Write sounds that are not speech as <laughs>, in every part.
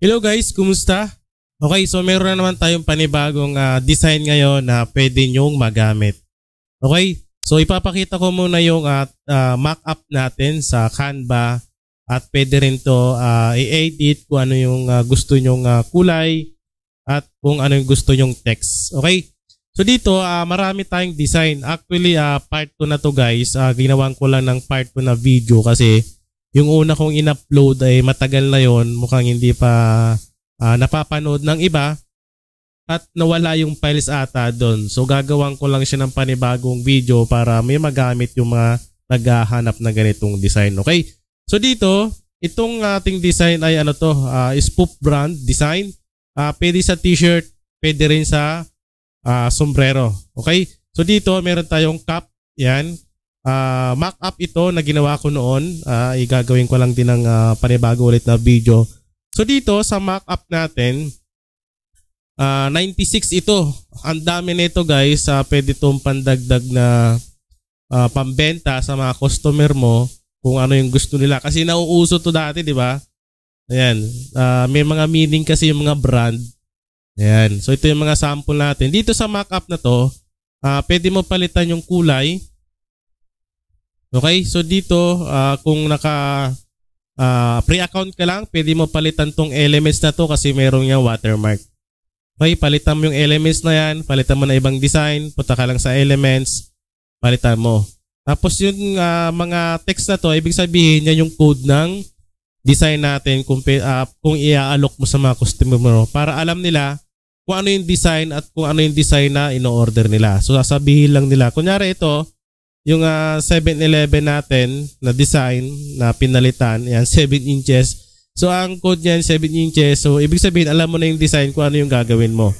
Hello guys, kumusta? Okay, so meron na naman tayong panibagong uh, design ngayon na pwede nyong magamit. Okay, so ipapakita ko muna yung uh, uh, mock-up natin sa Canva at pwede rin to uh, i-edit kung ano yung uh, gusto nyong uh, kulay at kung ano yung gusto nyong text. Okay, so dito uh, marami tayong design. Actually, uh, part 2 na to guys. Uh, ginawan ko lang ng part 2 na video kasi yung una kong in-upload ay matagal na yon mukhang hindi pa uh, napapanood ng iba at nawala yung files ata doon. So gagawin ko lang siya ng panibagong video para may magamit yung mga naghahanap na ganitong design. Okay? So dito, itong ating design ay ano to, uh, spoof brand design. Uh, pwede sa t-shirt, pwede rin sa uh, sombrero. Okay? So dito, meron tayong cap. Yan uh, ah, mock-up ito na ginawa ko noon. Uh, igagawin ko lang din ng uh, ah, panibago ulit na video. So dito sa mock-up natin, uh, 96 ito. Ang dami nito guys. Uh, pwede itong pandagdag na uh, pambenta sa mga customer mo kung ano yung gusto nila. Kasi nauuso to dati, di ba? Ayan. Uh, may mga meaning kasi yung mga brand. Ayan. So ito yung mga sample natin. Dito sa mock-up na to, uh, pwede mo palitan yung kulay Okay? So dito, uh, kung naka uh, pre-account ka lang, pwede mo palitan tong elements na to kasi meron yang watermark. Okay, palitan mo yung elements na yan, palitan mo na ibang design, punta ka lang sa elements, palitan mo. Tapos yung uh, mga text na to, ibig sabihin niya yung code ng design natin kung, uh, kung i-alok mo sa mga customer mo para alam nila kung ano yung design at kung ano yung design na ino-order nila. So sasabihin lang nila, kunyari ito, yung uh, ah, 711 natin na design na pinalitan, yan 7 inches. So ang code niyan 7 inches. So ibig sabihin alam mo na yung design kung ano yung gagawin mo.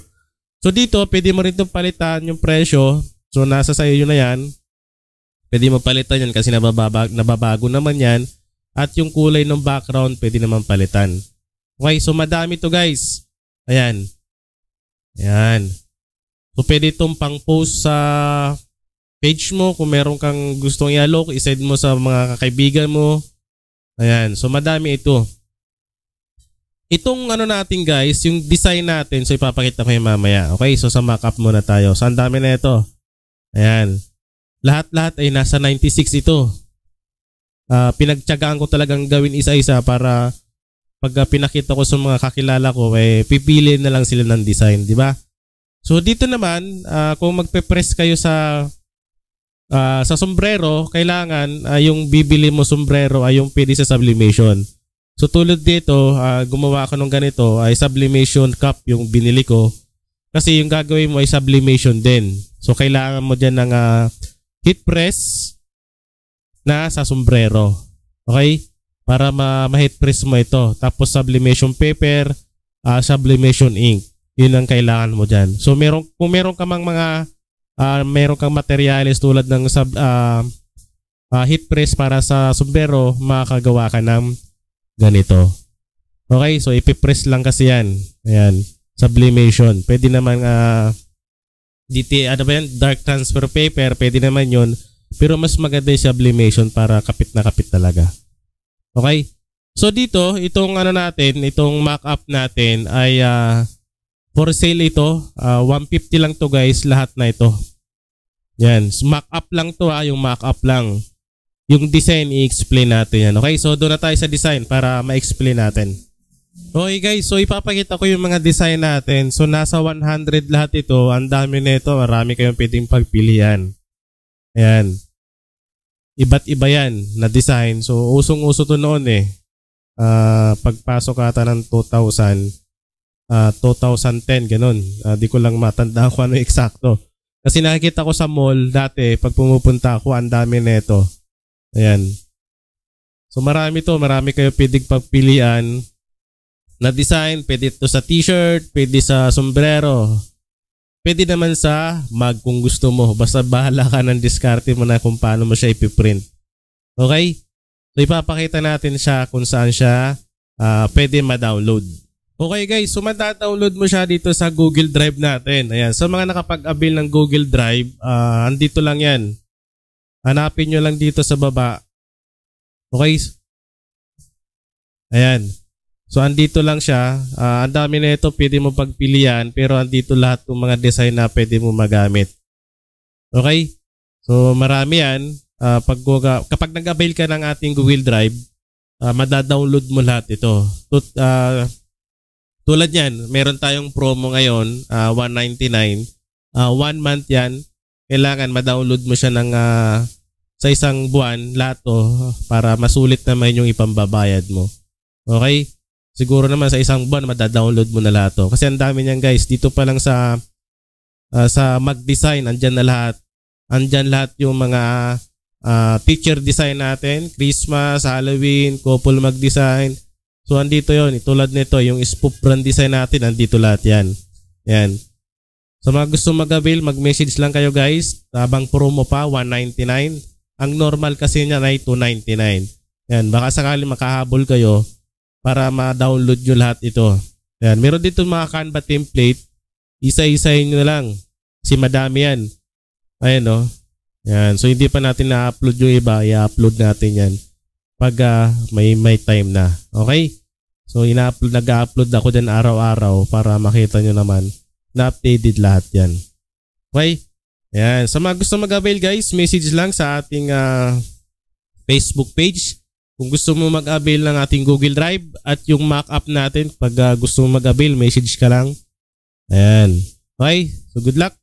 So dito pwede mo rin itong palitan yung presyo. So nasa sa'yo iyo na yan. Pwede mo palitan yan kasi nabababa, nababago naman yan. At yung kulay ng background pwede naman palitan. Okay, so madami to guys. Ayan. Ayan. So pwede itong pang-post sa page mo kung meron kang gustong i-alok, isend mo sa mga kaibigan mo. Ayan, so madami ito. Itong ano natin guys, yung design natin, so ipapakita ko yung mamaya. Okay, so sa mockup muna tayo. So ang dami na ito. Ayan. Lahat-lahat ay nasa 96 ito. Uh, ah, pinagtyagaan ko talagang gawin isa-isa para pag pinakita ko sa mga kakilala ko, eh, pipili na lang sila ng design, di ba? So dito naman, uh, kung magpe-press kayo sa uh, sa sombrero, kailangan uh, yung bibili mo sombrero ay yung pwede sa sublimation. So tulad dito, uh, gumawa ako ng ganito, ay sublimation cup yung binili ko. Kasi yung gagawin mo ay sublimation din. So kailangan mo dyan ng uh, heat press na sa sombrero. Okay? Para ma- heat press mo ito. Tapos sublimation paper, uh, sublimation ink. Yun ang kailangan mo dyan. So meron, kung meron ka mga uh, meron kang materials tulad ng sub, uh, ah, uh, ah, heat press para sa sombrero, makakagawa ka ng ganito. Okay, so ipipress lang kasi yan. Ayan, sublimation. Pwede naman uh, DT, ano ba yan? Dark transfer paper, pwede naman yon Pero mas maganda yung sublimation para kapit na kapit talaga. Okay? So dito, itong ano natin, itong mock-up natin ay uh, for sale ito. Uh, 150 lang to guys, lahat na ito. Yan, mock up lang to ha, yung mock up lang. Yung design i-explain natin yan. Okay, so doon na tayo sa design para ma-explain natin. Okay guys, so ipapakita ko yung mga design natin. So nasa 100 lahat ito. Ang dami nito, marami kayong pwedeng pagpilian. Ayan. Iba't iba yan na design. So usong-uso to noon eh. Uh, pagpasok ata ng 2000, uh, 2010, ganun. Uh, di ko lang matandaan <laughs> kung ano eksakto. Kasi nakikita ko sa mall dati, pag pumupunta ako, ang dami nito. Ayan. So marami to, marami kayo pwedeng pagpilian na design. Pwede ito sa t-shirt, pwede sa sombrero. Pwede naman sa mag kung gusto mo. Basta bahala ka ng diskarte mo na kung paano mo siya ipiprint. Okay? So ipapakita natin siya kung saan siya uh, pwede ma-download. Okay guys, so mata-download mo siya dito sa Google Drive natin. Ayan, sa so, mga nakapag-avail ng Google Drive, uh, andito lang yan. Hanapin nyo lang dito sa baba. Okay? Ayan. So andito lang siya. Uh, ang dami na ito, pwede mo pagpilian, pero andito lahat ng mga design na pwede mo magamit. Okay? So marami yan. Uh, pag, kapag nag-avail ka ng ating Google Drive, uh, madadownload mo lahat ito. So, uh, tulad yan, meron tayong promo ngayon, uh, 199. Uh, one month yan. Kailangan ma-download mo siya ng uh, sa isang buwan lahat to para masulit naman yung ipambabayad mo. Okay? Siguro naman sa isang buwan madadownload mo na lahat to. Kasi ang dami niyan guys. Dito pa lang sa uh, sa mag-design, andyan na lahat. Andyan lahat yung mga uh, ah, teacher design natin. Christmas, Halloween, couple mag-design, So, andito yon Tulad nito, yung spoof brand design natin, andito lahat yan. Yan. Sa so, mga gusto mag-avail, mag-message lang kayo guys. Tabang promo pa, 199. Ang normal kasi niya ay 299. Yan. Baka sakali makahabol kayo para ma-download nyo lahat ito. Yan. Meron dito mga Canva template. Isa-isahin isa na lang. Kasi madami yan. Ayan o. Oh. No? Yan. So, hindi pa natin na-upload yung iba. I-upload natin yan pag uh, may, may time na. Okay? So, ina-upload, nag-upload ako din araw-araw para makita nyo naman na updated lahat yan. Okay? Ayun, Sa mga gusto mag-avail guys, message lang sa ating uh, Facebook page. Kung gusto mo mag-avail ng ating Google Drive at yung mock-up natin, pag uh, gusto mo mag-avail, message ka lang. Ayun. Okay? So good luck.